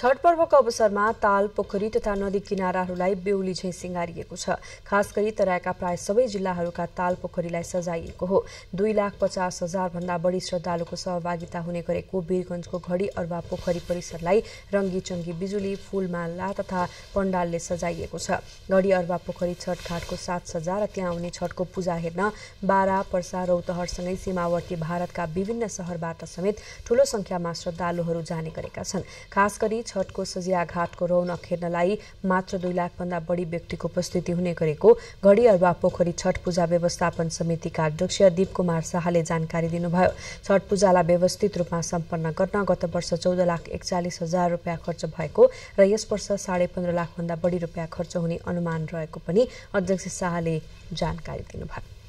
छठ पर्वको अवसरमा ताल पोखरी तथा नदी किनाराहरूलाई बेहुली झैँ सिँगारिएको छ खास गरी तराईका प्राय सबै जिल्लाहरूका ताल पोखरीलाई सजाइएको हो दुई लाख पचास भन्दा बढी श्रद्धालुको सहभागिता हुने गरेको वीरगंजको घडी अर्वा पोखरी परिसरलाई रङ्गी चङ्गी बिजुली फूलमाला तथा पण्डालले सजाइएको छ घडी अर्वा पोखरी छठ घाटको सात सजा र त्यहाँ आउने छठको पूजा हेर्न बारा पर्सा रौतहरसँगै सीमावर्ती भारतका विभिन्न सहरबाट समेत ठूलो सङ्ख्यामा श्रद्धालुहरू जाने गरेका छन् खास गरी छठको सजियाघाटको रौनक हेर्नलाई मात्र दुई लाखभन्दा बढी व्यक्तिको उपस्थिति हुने गरेको घडी अरुवा पोखरी छठ पूजा व्यवस्थापन समितिका अध्यक्ष दीप कुमार शाहले जानकारी दिनुभयो छठ पूजालाई व्यवस्थित रूपमा सम्पन्न गर्न गत वर्ष चौध लाख एकचालिस हजार रुपियाँ खर्च भएको र यस वर्ष साढे पन्ध्र लाखभन्दा बढी रुपियाँ खर्च हुने अनुमान रहेको पनि अध्यक्ष शाहले जानकारी दिनुभयो